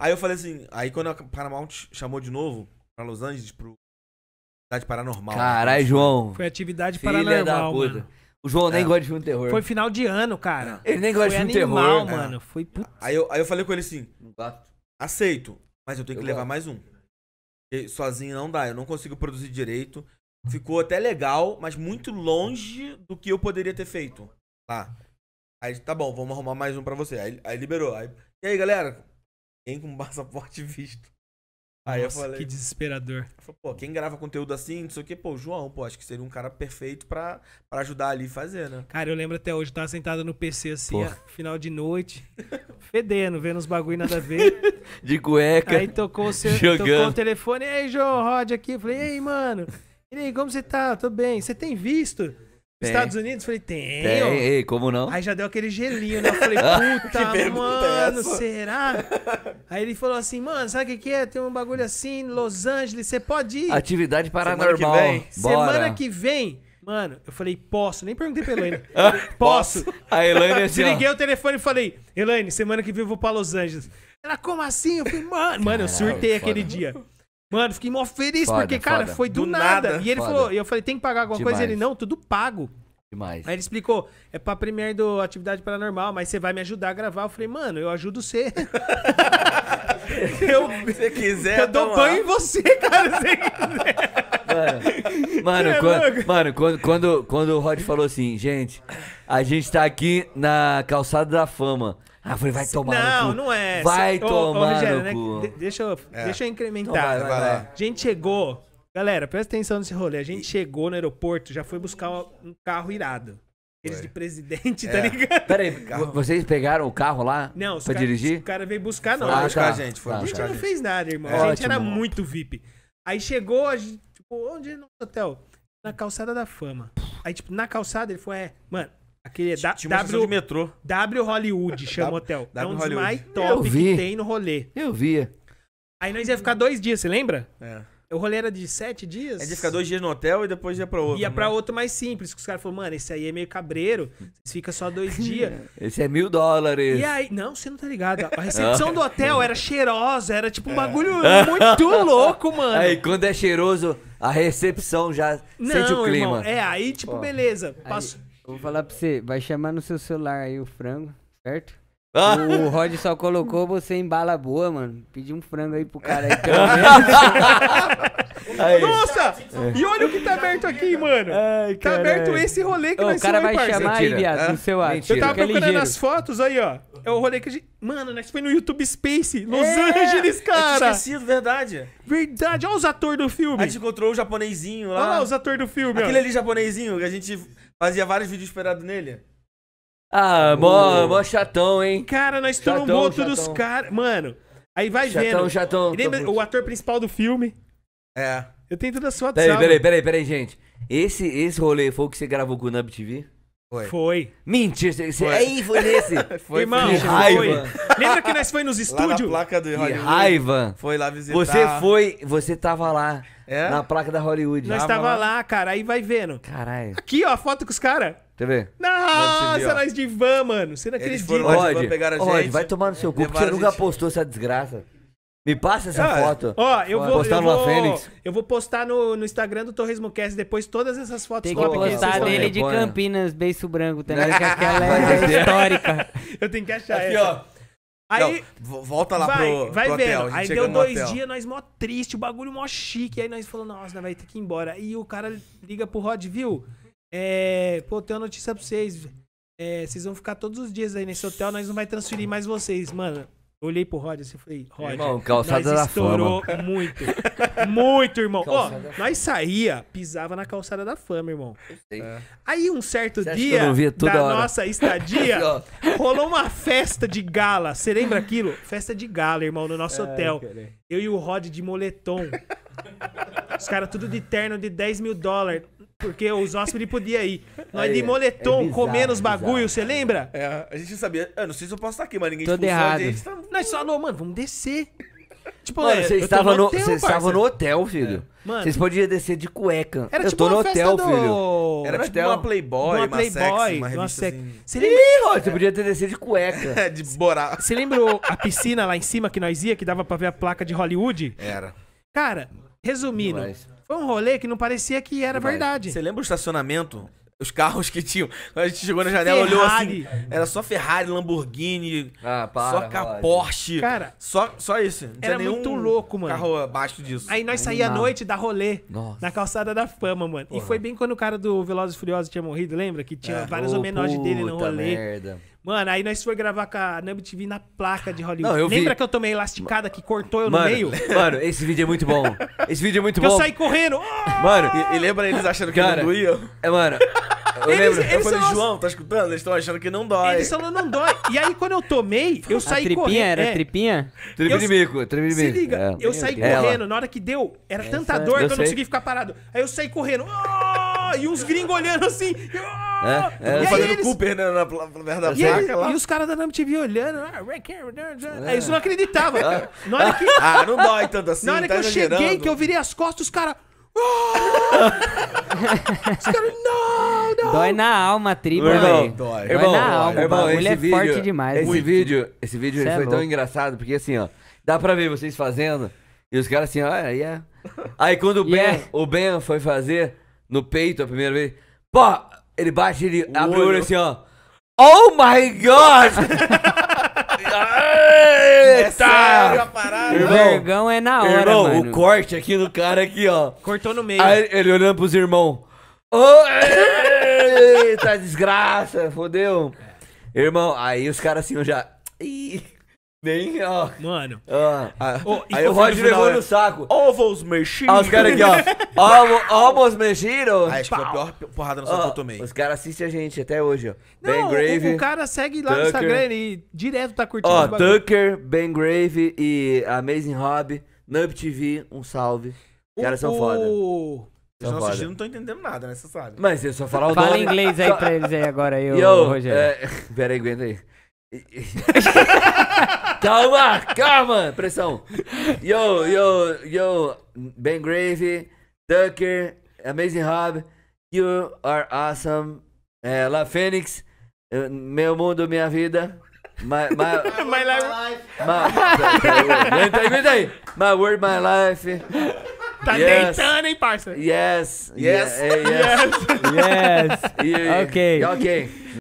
Aí eu falei assim, aí quando a Paramount chamou de novo pra Los Angeles, pro Atividade Paranormal. Né? Caralho, João. Foi atividade paranormal. Da puta. Mano. O João nem é. gosta de filme terror. Foi final de ano, cara. É. Ele nem gosta de filme terror. mano. É. Foi putz. Aí eu, aí eu falei com ele assim: aceito, mas eu tenho que eu levar gosto. mais um. Porque sozinho não dá, eu não consigo produzir direito. Ficou até legal, mas muito longe do que eu poderia ter feito. Tá. Aí, tá bom, vamos arrumar mais um pra você. Aí, aí liberou. Aí, e aí, galera? Quem com passaporte visto. Aí Nossa, eu falei. Que desesperador. Falei, pô, quem grava conteúdo assim, não sei o quê, pô, João, pô, acho que seria um cara perfeito pra, pra ajudar ali fazer, né? Cara, eu lembro até hoje, eu tava sentado no PC assim, a, final de noite, fedendo, vendo os bagulho nada a ver. de cueca. Aí tocou o, seu, tocou o telefone, aí João, Rod aqui. Eu falei, ei, mano. E aí, como você tá? Tô bem. Você tem visto? Tem. Estados Unidos? Falei, tem. Tem, ei, como não? Aí já deu aquele gelinho, né? Eu falei, puta, é mano, é será? Aí ele falou assim, mano, sabe o que, que é? Tem um bagulho assim, Los Angeles, você pode ir. Atividade paranormal. Semana que vem. Bora. Semana que vem. Mano, eu falei, posso? Nem perguntei pra Elaine. Ah, posso? A Elaine assim, Desliguei o telefone e falei, Elaine, semana que vem eu vou pra Los Angeles. Ela, como assim? Eu falei, mano. Mano, eu surtei Caralho, aquele dia. Mano, fiquei mó feliz, foda, porque, cara, foda. foi do, do nada. nada. E ele foda. falou, e eu falei, tem que pagar alguma Demais. coisa? Ele, não, tudo pago. Demais. Aí ele explicou, é pra premiere do Atividade Paranormal, mas você vai me ajudar a gravar. Eu falei, mano, eu ajudo você. eu, se quiser, eu dou banho em você, cara, se quiser. Mano, é mano, é quando, mano, quando, quando, quando o Rod falou assim, gente, a gente tá aqui na calçada da fama. Ah, falei, vai tomar não, no cu. Não, não é. Vai tomar ô, ô, Rogério, no né? cu. deixa, eu, é. deixa eu incrementar. Então vai, vai, A gente chegou... Galera, presta atenção nesse rolê. A gente e... chegou no aeroporto, já foi buscar um carro irado. Eles de presidente, tá é. tá ligado? Peraí, vocês pegaram o carro lá não, pra cara, dirigir? O cara veio buscar, não. Ah, buscar tá. a gente, foi tá, buscar a gente. não fez nada, irmão. É. A gente Ótimo. era muito VIP. Aí chegou, a gente, tipo, onde é o hotel? Na calçada da fama. Aí, tipo, na calçada ele foi, é, mano, Aquele da, Tinha uma w, de metrô. W Hollywood chama o hotel. W é um dos mais top que tem no rolê. Eu vi. Aí nós ia ficar dois dias, você lembra? É. O rolê era de sete dias. É de ficar dois dias no hotel e depois ia pra outro. Ia né? pra outro mais simples. Que os caras falaram, mano, esse aí é meio cabreiro. Fica só dois dias. esse é mil dólares. E aí, não, você não tá ligado. A recepção do hotel era cheirosa. Era tipo um é. bagulho muito louco, mano. Aí, quando é cheiroso, a recepção já não, sente o clima. Irmão, é, aí tipo, Pô. beleza. Passo... Aí... Eu vou falar pra você, vai chamar no seu celular aí o frango, certo? Ah. O Rod só colocou você em bala boa, mano. Pedi um frango aí pro cara aí, Aí. Nossa! É. E olha o que tá aberto aqui, mano. Ai, tá aberto esse rolê que Ô, nós O cara vai aí, chamar parceiro. aí, viado, ah, no seu ar. Eu tava procurando é as fotos aí, ó é o rolê que a gente. Mano, nós né? foi no YouTube Space, Los é, Angeles, é tipo cara. Eu assim, esquecido, é verdade. Verdade, olha os atores do filme. A gente encontrou o japonesinho lá. Olha lá os atores do filme. Aquele ó. ali japonesinho, que a gente fazia vários vídeos esperados nele. Ah, mó, mó chatão, hein? Cara, nós trombou todos os caras. Mano, aí vai chatão, vendo. Chatão, chatão. Lembra o ator principal do filme? É. Eu tenho toda a sua Peraí, peraí, peraí, peraí, gente. Esse, esse rolê foi o que você gravou com o Nub TV? Foi. Foi. Mentira, você... Foi. aí foi nesse. foi, Irmão, foi. Raiva. Lembra que nós foi nos estúdios? Lá na placa do Hollywood. raiva. Foi lá visitar. Você foi, você tava lá. É? Na placa da Hollywood. Nós tava, lá, cara, aí vai vendo. Caralho. Aqui, ó, a foto com os caras. Quer ver? Nossa, nós de van, mano. Você não acredita. Eles foram lá de van, pegaram a gente. Rod, vai tomar no seu é, cu, porque você nunca postou essa desgraça. Me passa essa ah, foto. Ó, eu vou postar eu no vou, Fênix. Eu vou postar no, no Instagram do Torresmo Cast depois todas essas fotos. Tem que postar dele de Campinas, beijo branco também, que aquela é histórica. Eu tenho que achar Aqui, essa. ó. Aí, não, volta lá vai, pro, vai pro hotel. Vendo. Aí deu dois dias, nós mó triste, o bagulho mó chique. Aí nós falamos, nossa, nós vai ter que ir embora. E o cara liga pro Rod, viu? É, pô, tem uma notícia pra vocês. É, vocês vão ficar todos os dias aí nesse hotel, nós não vai transferir mais vocês, mano olhei pro Roger assim e falei, Roger, irmão, calçada nós da estourou fama. muito. Muito, irmão. Ó, oh, nós saía, pisava na calçada da fama, irmão. É. Aí um certo Você dia da hora. nossa estadia, assim, rolou uma festa de gala. Você lembra aquilo? Festa de gala, irmão, no nosso é, hotel. Eu e o Rod de moletom. Os caras tudo de terno de 10 mil dólares. Porque os hóspedes podiam ir. Nós de é moletom, é bizarro, comendo os é bagulho, você lembra? É, a gente sabia. Eu não sei se eu posso estar aqui, mas ninguém expulsou a gente. Tá nós falou mano, vamos descer. Tipo, mano, é, vocês estavam no, hotel, estava no hotel, filho. É. vocês podiam descer de cueca. Era eu tipo tô no hotel, do... filho. Era, era tipo uma tipo Playboy, uma, Playboy, uma, revista uma sexy. Assim. Você lembra... Ih, você podia ter descer de cueca. de borá. Você lembrou a piscina lá em cima que nós ia, que dava pra ver a placa de Hollywood? Era. Cara, resumindo, foi um rolê que não parecia que era verdade. Você lembra o estacionamento? Os carros que tinham. Quando a gente chegou na janela, Ferrari. olhou assim. Era só Ferrari, Lamborghini, ah, para, só cara, Porsche. Cara, só, só isso. Não era muito louco, mano. Carro abaixo disso. Aí nós saí à noite da rolê. Nossa. Na calçada da fama, mano. Porra. E foi bem quando o cara do Velozes e Furiosos tinha morrido, lembra? Que tinha é. várias oh, homenagens dele no rolê. Merda. Mano, aí nós foi gravar com a Nub TV na placa de Hollywood. Não, eu Lembra vi... que eu tomei elasticada que cortou eu mano, no meio? Mano, esse vídeo é muito bom. Esse vídeo é muito que bom. Eu saí correndo. Mano, ah! e, e lembra eles achando que cara, não doía? É, mano. Eu eles, lembro, eles eu falei, João, tá escutando? Eles estão achando que não dói. Eles falando não dói. E aí, quando eu tomei, eu saí tripinha, correndo. Era é. tripinha? Tripinha de bico, tripinha de bico. Se liga, é. eu saí correndo. Na hora que deu, era Essa, tanta é dor que eu não consegui ficar parado. Aí eu saí correndo. Oh! E uns gringos olhando assim. Oh! É, é. E fazendo eles... Cooper, né? Na merda da placa lá. E os caras da NamTV olhando. Ah, Aí isso é. não acreditava. Ah. Na hora que... Ah, não dói tanto assim. Na hora tá que eu cheguei, que eu virei as costas, os caras. Ah!". os caras, não! não. Dói na alma a tribo, velho. irmão. Dói. Irmão, dói na alma. Irmão, o é vídeo, forte demais. Esse muito. Assim. vídeo, esse vídeo é foi tão engraçado, porque assim, ó, dá pra ver vocês fazendo, e os caras assim, ó, ah, yeah. É. Aí quando o Ben, é. o Ben foi fazer no peito a primeira vez, pô, ele bate, ele abre o olho assim, ó. Oh my God! É Eita! O vergão é na hora, Irmão, mano. o corte aqui no cara aqui, ó. Cortou no meio. Aí ele olhando pros irmãos. Oh, Eita, desgraça, fodeu. Irmão, aí os caras assim, eu já. Ih, bem, ó. Mano. Ó, aí o Rod levou no saco. Ovos mexidos. Ó, os caras aqui, ó. Almo- Almost mexidos. aí acho que foi a pior porrada no saco que eu tomei. Os caras assistem a gente até hoje, ó. Ben Não, Grave. o, o cara segue lá no Instagram e direto tá curtindo Ó, Tucker, Ben Grave e Amazing Hobby, Nub TV, um salve. Os caras são foda. Vocês então não assistindo não entendendo nada, né? Você sabe. Mas eu só falar o Fala nome. Fala inglês aí pra eles aí agora, eu, Yo, Rogério. É... Pera aí, aguenta aí. calma, calma, pressão. Yo, yo, yo, Ben Grave, Tucker, Amazing Hub, You Are Awesome, é, La Fênix, eh, Meu Mundo, Minha Vida. My, my, my life. My, aguenta aí, aguenta aí. My Word, My Life. Tá yes. deitando, Yes. Yes. Eh, yes. yes. yes. yes. Ok. Ok.